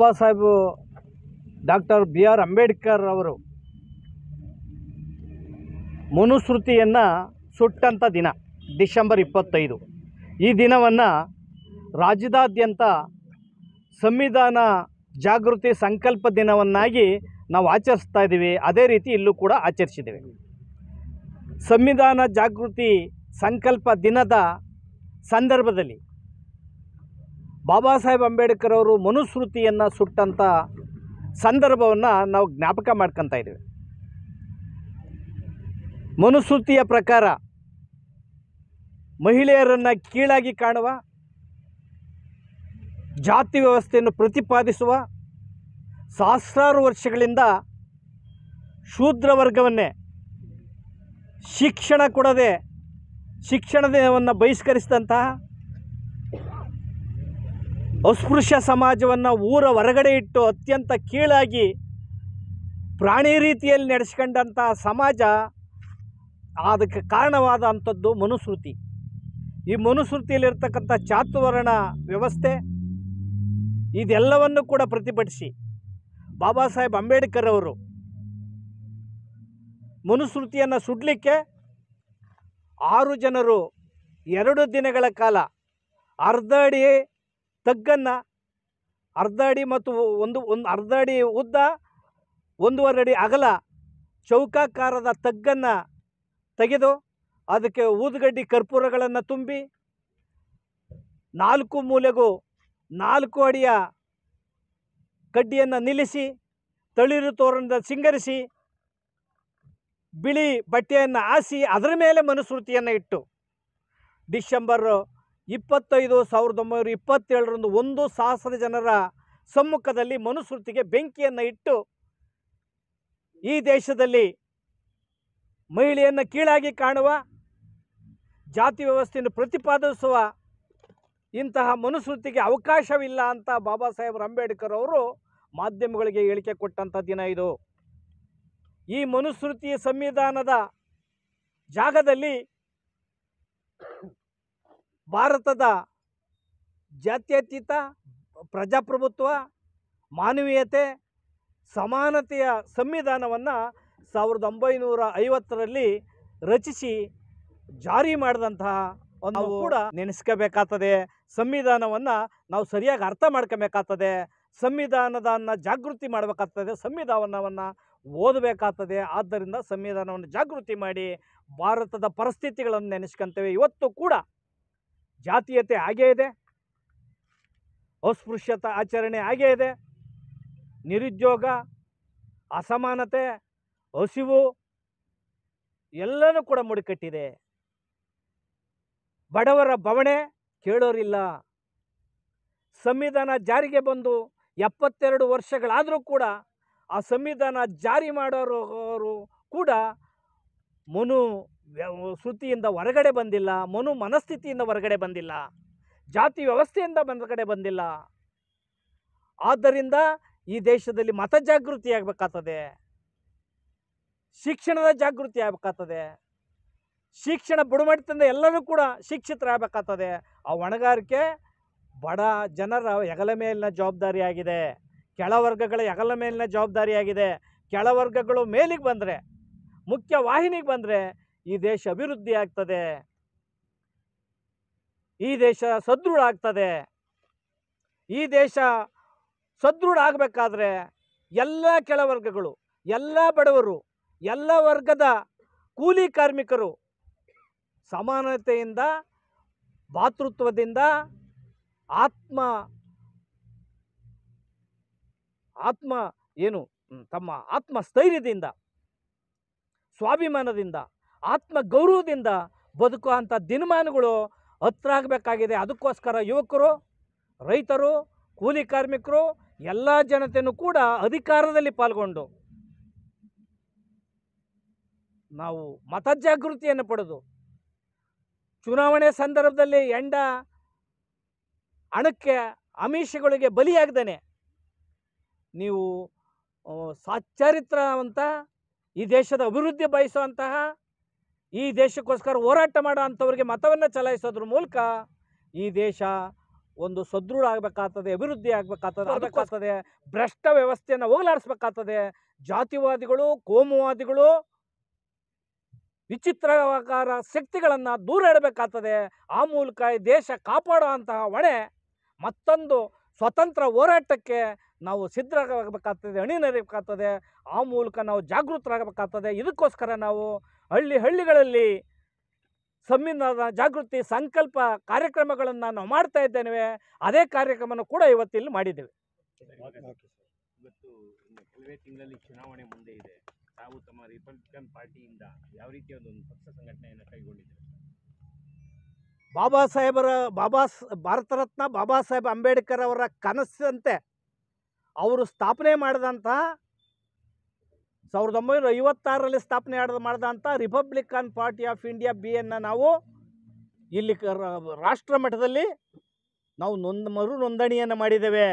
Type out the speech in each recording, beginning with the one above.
ಬಾಬಾ Saheb doctor B R Ambedkar ಅವರು ಮನುಶ್ರುತಿಯನ್ನು ಸುಟ್ಟಂಥ ದಿನ ಡಿಸೆಂಬರ್ ಇಪ್ಪತ್ತೈದು ಈ ದಿನವನ್ನು ರಾಜ್ಯದಾದ್ಯಂತ ಸಂವಿಧಾನ ಜಾಗೃತಿ ಸಂಕಲ್ಪ ದಿನವನ್ನಾಗಿ ನಾವು ಆಚರಿಸ್ತಾ ಇದ್ದೀವಿ ಅದೇ ರೀತಿ ಇಲ್ಲೂ ಕೂಡ ಆಚರಿಸಿದ್ದೇವೆ ಸಂವಿಧಾನ ಜಾಗೃತಿ ಸಂಕಲ್ಪ ದಿನದ ಸಂದರ್ಭದಲ್ಲಿ ಬಾಬಾ ಸಾಹೇಬ್ ಅಂಬೇಡ್ಕರ್ ಅವರು ಮನುಸ್ಮೃತಿಯನ್ನು ಸುಟ್ಟಂಥ ಸಂದರ್ಭವನ್ನು ನಾವು ಜ್ಞಾಪಕ ಮಾಡ್ಕೊತಾ ಇದ್ದೀವಿ ಮನುಸ್ಮೃತಿಯ ಪ್ರಕಾರ ಮಹಿಳೆಯರನ್ನು ಕೀಳಾಗಿ ಕಾಣುವ ಜಾತಿ ವ್ಯವಸ್ಥೆಯನ್ನು ಪ್ರತಿಪಾದಿಸುವ ಸಹಸ್ರಾರು ವರ್ಷಗಳಿಂದ ಶೂದ್ರ ವರ್ಗವನ್ನೇ ಶಿಕ್ಷಣ ಕೊಡದೆ ಶಿಕ್ಷಣದವನ್ನು ಬಹಿಷ್ಕರಿಸಿದಂತಹ ಅಸ್ಪೃಶ್ಯ ಸಮಾಜವನ್ನು ಊರ ಹೊರಗಡೆ ಇಟ್ಟು ಅತ್ಯಂತ ಕೀಳಾಗಿ ಪ್ರಾಣಿ ರೀತಿಯಲ್ಲಿ ನಡೆಸ್ಕೊಂಡಂಥ ಸಮಾಜ ಅದಕ್ಕೆ ಕಾರಣವಾದಂಥದ್ದು ಅಂಥದ್ದು ಮನುಸ್ಮೃತಿ ಈ ಮನುಸ್ಮೃತಿಯಲ್ಲಿರ್ತಕ್ಕಂಥ ಚಾತುವರ್ಣ ವ್ಯವಸ್ಥೆ ಇದೆಲ್ಲವನ್ನು ಕೂಡ ಪ್ರತಿಭಟಿಸಿ ಬಾಬಾ ಸಾಹೇಬ್ ಅಂಬೇಡ್ಕರ್ ಅವರು ಮನುಸ್ಮೃತಿಯನ್ನು ಸುಡಲಿಕ್ಕೆ ಆರು ಜನರು ಎರಡು ದಿನಗಳ ಕಾಲ ಅರ್ಧ ಅಡಿ ತಗ್ಗನ್ನು ಅರ್ಧ ಅಡಿ ಮತ್ತು ಒಂದು ಒಂದು ಅರ್ಧ ಅಡಿ ಉದ್ದ ಒಂದೂವರೆ ಅಡಿ ಅಗಲ ಚೌಕಾಕಾರದ ತಗ್ಗನ್ನು ತೆಗೆದು ಅದಕ್ಕೆ ಊದುಗಡ್ಡಿ ಕರ್ಪೂರಗಳನ್ನು ತುಂಬಿ ನಾಲ್ಕು ಮೂಲೆಗೂ ನಾಲ್ಕು ಅಡಿಯ ಕಡ್ಡಿಯನ್ನು ನಿಲ್ಲಿಸಿ ತಳಿರು ತೋರಣದ ಸಿಂಗರಿಸಿ ಬಿಳಿ ಬಟ್ಟೆಯನ್ನು ಹಾಸಿ ಅದರ ಮೇಲೆ ಮನುಸ್ಮೃತಿಯನ್ನು ಇಟ್ಟು ಡಿಶೆಂಬರು ಇಪ್ಪತ್ತೈದು ಸಾವಿರದ ಒಂಬೈನೂರ ಇಪ್ಪತ್ತೇಳರಂದು ಒಂದು ಸಹಸ್ರ ಜನರ ಸಮ್ಮುಖದಲ್ಲಿ ಮನುಸ್ಮೃತಿಗೆ ಬೆಂಕಿಯನ್ನು ಇಟ್ಟು ಈ ದೇಶದಲ್ಲಿ ಮಹಿಳೆಯನ್ನು ಕೀಳಾಗಿ ಕಾಣುವ ಜಾತಿ ವ್ಯವಸ್ಥೆಯನ್ನು ಪ್ರತಿಪಾದಿಸುವ ಇಂತಹ ಮನುಸ್ಮೃತಿಗೆ ಅವಕಾಶವಿಲ್ಲ ಅಂತ ಬಾಬಾ ಸಾಹೇಬ್ ಅಂಬೇಡ್ಕರ್ ಅವರು ಮಾಧ್ಯಮಗಳಿಗೆ ಹೇಳಿಕೆ ಕೊಟ್ಟಂಥ ದಿನ ಇದು ಈ ಮನುಸ್ಮೃತಿ ಸಂವಿಧಾನದ ಜಾಗದಲ್ಲಿ ಭಾರತದ ಜಾತ್ಯತೀತ ಪ್ರಜಾಪ್ರಭುತ್ವ ಮಾನವೀಯತೆ ಸಮಾನತೆಯ ಸಂವಿಧಾನವನ್ನು ಸಾವಿರದ ಒಂಬೈನೂರ ಐವತ್ತರಲ್ಲಿ ರಚಿಸಿ ಜಾರಿ ಮಾಡಿದಂತಹ ಒಂದು ಕೂಡ ನೆನೆಸ್ಕೋಬೇಕಾಗ್ತದೆ ಸಂವಿಧಾನವನ್ನು ನಾವು ಸರಿಯಾಗಿ ಅರ್ಥ ಮಾಡ್ಕೋಬೇಕಾಗ್ತದೆ ಸಂವಿಧಾನದನ್ನು ಜಾಗೃತಿ ಮಾಡಬೇಕಾಗ್ತದೆ ಸಂವಿಧಾನವನ್ನು ಓದಬೇಕಾಗ್ತದೆ ಆದ್ದರಿಂದ ಸಂವಿಧಾನವನ್ನು ಜಾಗೃತಿ ಮಾಡಿ ಭಾರತದ ಪರಿಸ್ಥಿತಿಗಳನ್ನು ನೆನೆಸ್ಕೊಂತೇವೆ ಇವತ್ತು ಕೂಡ ಜಾತೀಯತೆ ಆಗೇ ಇದೆ ಅಸ್ಪೃಶ್ಯತ ಆಚರಣೆ ಆಗೇ ಇದೆ ನಿರುದ್ಯೋಗ ಅಸಮಾನತೆ ಹಸಿವು ಎಲ್ಲನೂ ಕೂಡ ಮುಡಿಕಟ್ಟಿದೆ ಬಡವರ ಬವಣೆ ಕೇಳೋರಿಲ್ಲ ಸಂವಿಧಾನ ಜಾರಿಗೆ ಬಂದು ಎಪ್ಪತ್ತೆರಡು ವರ್ಷಗಳಾದರೂ ಕೂಡ ಆ ಸಂವಿಧಾನ ಜಾರಿ ಮಾಡೋರು ಕೂಡ ಮನು ಶ್ರುತಿಯಿಂದ ಹೊರಗಡೆ ಬಂದಿಲ್ಲ ಮನು ಮನಸ್ಥಿತಿಯಿಂದ ಹೊರಗಡೆ ಬಂದಿಲ್ಲ ಜಾತಿ ವ್ಯವಸ್ಥೆಯಿಂದ ಹೊರಗಡೆ ಬಂದಿಲ್ಲ ಆದ್ದರಿಂದ ಈ ದೇಶದಲ್ಲಿ ಮತ ಜಾಗೃತಿ ಆಗಬೇಕಾಗ್ತದೆ ಶಿಕ್ಷಣದ ಜಾಗೃತಿ ಆಗಬೇಕಾಗ್ತದೆ ಶಿಕ್ಷಣ ಬುಡಮಟ್ಟದಿಂದ ಎಲ್ಲರೂ ಕೂಡ ಶಿಕ್ಷಿತರಾಗಬೇಕಾಗ್ತದೆ ಆ ಹೊಣೆಗಾರಿಕೆ ಬಡ ಜನರ ಹೆಗಲ ಮೇಲಿನ ಜವಾಬ್ದಾರಿಯಾಗಿದೆ ಕೆಳವರ್ಗಗಳ ಹೆಗಲ ಮೇಲಿನ ಜವಾಬ್ದಾರಿಯಾಗಿದೆ ಕೆಳವರ್ಗಗಳು ಮೇಲಿಗೆ ಬಂದರೆ ಮುಖ್ಯ ವಾಹಿನಿಗೆ ಬಂದರೆ ಈ ದೇಶ ಅಭಿವೃದ್ಧಿ ಆಗ್ತದೆ ಈ ದೇಶ ಸದೃಢ ಆಗ್ತದೆ ಈ ದೇಶ ಸದೃಢ ಆಗಬೇಕಾದ್ರೆ ಎಲ್ಲ ಕೆಳವರ್ಗಗಳು ಎಲ್ಲ ಬಡವರು ಎಲ್ಲ ವರ್ಗದ ಕೂಲಿ ಕಾರ್ಮಿಕರು ಸಮಾನತೆಯಿಂದ ಭಾತೃತ್ವದಿಂದ ಆತ್ಮ ಆತ್ಮ ಏನು ತಮ್ಮ ಆತ್ಮ ಸ್ಥೈರ್ಯದಿಂದ ಸ್ವಾಭಿಮಾನದಿಂದ ಆತ್ಮ ಗೌರವದಿಂದ ಬದುಕುವಂಥ ದಿನಮಾನಗಳು ಹತ್ರ ಆಗಬೇಕಾಗಿದೆ ಅದಕ್ಕೋಸ್ಕರ ಯುವಕರು ರೈತರು ಕೂಲಿ ಕಾರ್ಮಿಕರು ಎಲ್ಲ ಜನತೆಯೂ ಕೂಡ ಅಧಿಕಾರದಲ್ಲಿ ಪಾಲ್ಗೊಂಡು ನಾವು ಮತಜಾಗೃತಿಯನ್ನು ಪಡೆದು ಚುನಾವಣೆ ಸಂದರ್ಭದಲ್ಲಿ ಎಂಡ ಅಣಕ್ಕೆ ಅಮಿಷಗಳಿಗೆ ಬಲಿಯಾಗ್ದೇನೆ ನೀವು ಅಂತ ಈ ದೇಶದ ಅಭಿವೃದ್ಧಿ ಬಯಸುವಂತಹ ಈ ದೇಶಕ್ಕೋಸ್ಕರ ಹೋರಾಟ ಮಾಡೋ ಅಂಥವ್ರಿಗೆ ಮತವನ್ನು ಚಲಾಯಿಸೋದ್ರ ಮೂಲಕ ಈ ದೇಶ ಒಂದು ಸದೃಢ ಆಗಬೇಕಾಗ್ತದೆ ಅಭಿವೃದ್ಧಿ ಆಗಬೇಕಾಗ್ತದೆ ಭ್ರಷ್ಟ ವ್ಯವಸ್ಥೆಯನ್ನು ಹೋಗಲಾಡಿಸ್ಬೇಕಾಗ್ತದೆ ಜಾತಿವಾದಿಗಳು ಕೋಮುವಾದಿಗಳು ವಿಚಿತ್ರಕಾರ ಶಕ್ತಿಗಳನ್ನು ದೂರ ಇಡಬೇಕಾಗ್ತದೆ ಆ ಮೂಲಕ ಈ ದೇಶ ಕಾಪಾಡುವಂತಹ ಹೊಣೆ ಮತ್ತೊಂದು ಸ್ವತಂತ್ರ ಹೋರಾಟಕ್ಕೆ ನಾವು ಸಿದ್ಧರಾಗಬೇಕಾಗ್ತದೆ ನರಿಬೇಕಾಗ್ತದೆ ಆ ಮೂಲಕ ನಾವು ಜಾಗೃತರಾಗಬೇಕಾಗ್ತದೆ ಇದಕ್ಕೋಸ್ಕರ ನಾವು ಹಳ್ಳಿ ಹಳ್ಳಿಗಳಲ್ಲಿ ಸಂವಿಧಾನ ಜಾಗೃತಿ ಸಂಕಲ್ಪ ಕಾರ್ಯಕ್ರಮಗಳನ್ನು ನಾವು ಮಾಡ್ತಾ ಇದ್ದೇವೆ ಅದೇ ಕಾರ್ಯಕ್ರಮನ ಕೂಡ ಇವತ್ತಿಲ್ಲಿ ಮಾಡಿದ್ದೇವೆ ಇವತ್ತು ಕೆಲವೇ ತಿಂಗಳಲ್ಲಿ ಚುನಾವಣೆ ಮುಂದೆ ಇದೆ ತಾವು ತಮ್ಮ ರಿಪಬ್ಲಿಕನ್ ಪಾರ್ಟಿಯಿಂದ ಯಾವ ರೀತಿಯ ಒಂದು ಪಕ್ಷ ಸಂಘಟನೆಯನ್ನು ಕೈಗೊಂಡಿದ್ದೇವೆ ಬಾಬಾ ಸಾಹೇಬರ ಬಾಬಾ ಭಾರತ ರತ್ನ ಬಾಬಾ ಸಾಹೇಬ್ ಅಂಬೇಡ್ಕರ್ ಅವರ ಕನಸಂತೆ ಅವರು ಸ್ಥಾಪನೆ ಮಾಡಿದಂಥ ಸಾವಿರದ ಒಂಬೈನೂರ ಐವತ್ತಾರರಲ್ಲಿ ಸ್ಥಾಪನೆ ಆಡ ಮಾಡಿದಂಥ Republican Party of India B ಎನ್ನ ನಾವು ಇಲ್ಲಿ ರಾಷ್ಟ್ರ ಮಟ್ಟದಲ್ಲಿ ನಾವು ನೊಂದ ಮರು ನೋಂದಣಿಯನ್ನು ಮಾಡಿದ್ದೇವೆ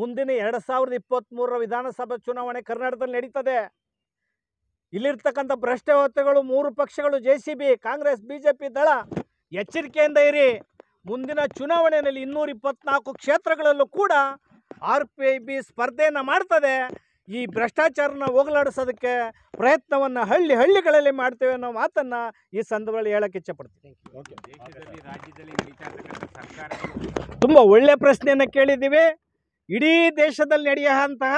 ಮುಂದಿನ ಎರಡು ಸಾವಿರದ ಇಪ್ಪತ್ತ್ಮೂರರ ವಿಧಾನಸಭಾ ಚುನಾವಣೆ ಕರ್ನಾಟಕದಲ್ಲಿ ನಡೀತದೆ ಇಲ್ಲಿರ್ತಕ್ಕಂಥ ಭ್ರಷ್ಟವತೆಗಳು ಮೂರು ಪಕ್ಷಗಳು J C B Congress B J P ದಳ ಎಚ್ಚರಿಕೆಯಿಂದ ಇರಿ ಮುಂದಿನ ಚುನಾವಣೆಯಲ್ಲಿ ಇನ್ನೂರ ಇಪ್ಪತ್ನಾಲ್ಕು ಕ್ಷೇತ್ರಗಳಲ್ಲೂ ಕೂಡ ಆರ್ ಪಿ ಐ ಬಿ ಸ್ಪರ್ಧೆಯನ್ನು ಮಾಡ್ತದೆ ಈ ಭ್ರಷ್ಟಾಚಾರನ ಹೋಗಲಾಡಿಸೋದಕ್ಕೆ ಪ್ರಯತ್ನವನ್ನು ಹಳ್ಳಿ ಹಳ್ಳಿಗಳಲ್ಲಿ ಮಾಡ್ತೇವೆ ಅನ್ನೋ ಮಾತನ್ನು ಈ ಸಂದರ್ಭದಲ್ಲಿ ಹೇಳಕ್ಕೆ ಇಚ್ಛಪಡ್ತೀನಿ ತುಂಬ ಒಳ್ಳೆಯ ಪ್ರಶ್ನೆಯನ್ನು ಕೇಳಿದ್ದೀವಿ ಇಡೀ ದೇಶದಲ್ಲಿ ನಡೆಯುವಂತಹ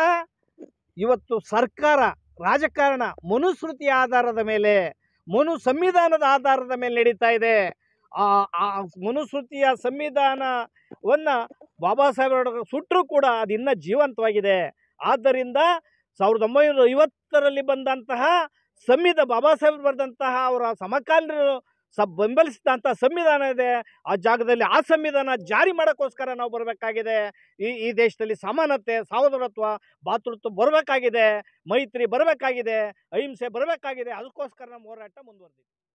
ಇವತ್ತು ಸರ್ಕಾರ ರಾಜಕಾರಣ ಮನುಸ್ಮೃತಿಯ ಆಧಾರದ ಮೇಲೆ ಮನು ಸಂವಿಧಾನದ ಆಧಾರದ ಮೇಲೆ ನಡೀತಾ ಇದೆ ಆ ಆ ಮನುಸ್ಮೃತಿಯ ಸಂವಿಧಾನವನ್ನು ಬಾಬಾ ಸಾಹೇಬರ ಸುಟ್ಟರೂ ಕೂಡ ಅದು ಇನ್ನೂ ಜೀವಂತವಾಗಿದೆ ಆದ್ದರಿಂದ ಸಾವಿರದ ಒಂಬೈನೂರ ಐವತ್ತರಲ್ಲಿ ಬಂದಂತಹ ಸಂವಿಧ ಬಾಬಾ ಸಾಹೇಬ್ ಬರೆದಂತಹ ಅವರ ಸಮಕಾಲೀನರು ಸ ಬೆಂಬಲಿಸಿದಂಥ ಸಂವಿಧಾನ ಇದೆ ಆ ಜಾಗದಲ್ಲಿ ಆ ಸಂವಿಧಾನ ಜಾರಿ ಮಾಡೋಕ್ಕೋಸ್ಕರ ನಾವು ಬರಬೇಕಾಗಿದೆ ಈ ಈ ದೇಶದಲ್ಲಿ ಸಮಾನತೆ ಸಹೋದರತ್ವ ಭಾತೃತ್ವ ಬರಬೇಕಾಗಿದೆ ಮೈತ್ರಿ ಬರಬೇಕಾಗಿದೆ ಅಹಿಂಸೆ ಬರಬೇಕಾಗಿದೆ ಅದಕ್ಕೋಸ್ಕರ ನಮ್ಮ ಹೋರಾಟ ಮುಂದುವರೆದಿದೆ